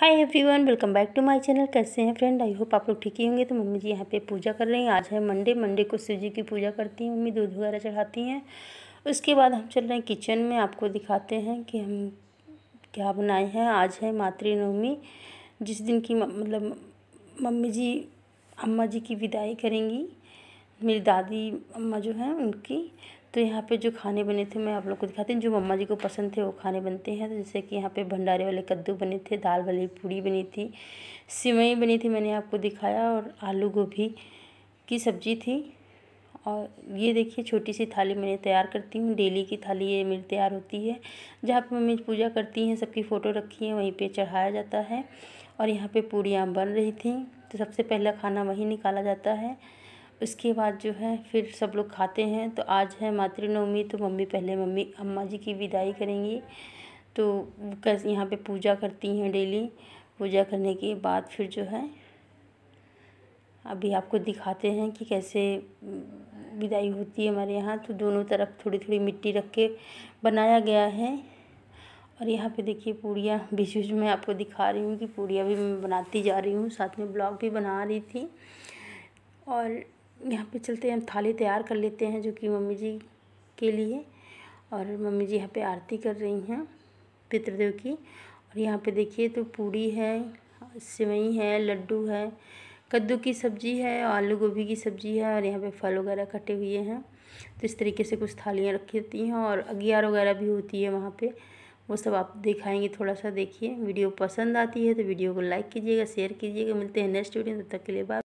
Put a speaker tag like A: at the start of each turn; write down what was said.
A: hi everyone welcome back to my channel कैसे हैं friend I hope आप लोग ठीक ही होंगे तो मम्मी जी यहाँ पे पूजा कर रही हैं आज है मंडे मंडे को शिव जी की पूजा करती हैं मम्मी दूध वगैरह चढ़ाती हैं उसके बाद हम चल रहे हैं किचन में आपको दिखाते हैं कि हम क्या बनाए हैं आज है मातृनवमी जिस दिन की मतलब मम्मी जी अम्मा जी की विदाई करेंगी मेरी दादी अम्मा जो हैं उनकी तो यहाँ पे जो खाने बने थे मैं आप लोग को दिखाती हूँ जो मम्मा जी को पसंद थे वो खाने बनते हैं तो जैसे कि यहाँ पे भंडारे वाले कद्दू बने थे दाल वाली पूड़ी बनी थी सिवई बनी थी मैंने आपको दिखाया और आलू गोभी की सब्जी थी और ये देखिए छोटी सी थाली मैंने तैयार करती हूँ डेली की थाली ये मेरी तैयार होती है जहाँ पर मम्मी पूजा करती हैं सबकी फ़ोटो रखी है वहीं पर चढ़ाया जाता है और यहाँ पर पूड़ियाँ बन रही थी तो सबसे पहला खाना वहीं निकाला जाता है उसके बाद जो है फिर सब लोग खाते हैं तो आज है मातृनवमी तो मम्मी पहले मम्मी अम्मा जी की विदाई करेंगी तो कैसे यहाँ पे पूजा करती हैं डेली पूजा करने के बाद फिर जो है अभी आपको दिखाते हैं कि कैसे विदाई होती है हमारे यहाँ तो दोनों तरफ थोड़ी थोड़ी मिट्टी रख के बनाया गया है और यहाँ पे देखिए पूड़ियाँ बीच बीच में आपको दिखा रही हूँ कि पूड़ियाँ भी मैं बनाती जा रही हूँ साथ में ब्लॉग भी बना रही थी और यहाँ पे चलते हैं हम थाली तैयार कर लेते हैं जो कि मम्मी जी के लिए और मम्मी जी यहाँ पे आरती कर रही हैं पितृदेव की और यहाँ पे देखिए तो पूड़ी है सेवई है लड्डू है कद्दू की सब्ज़ी है आलू गोभी की सब्ज़ी है और यहाँ पे फल वगैरह कटे हुए हैं तो इस तरीके से कुछ थालियाँ रखी होती हैं और अगियार वगैरह भी होती है वहाँ पर वो सब आप दिखाएंगे थोड़ा सा देखिए वीडियो पसंद आती है तो वीडियो को लाइक कीजिएगा शेयर कीजिएगा मिलते हैं नेक्स्ट वीडियो तब तक के लिए बाय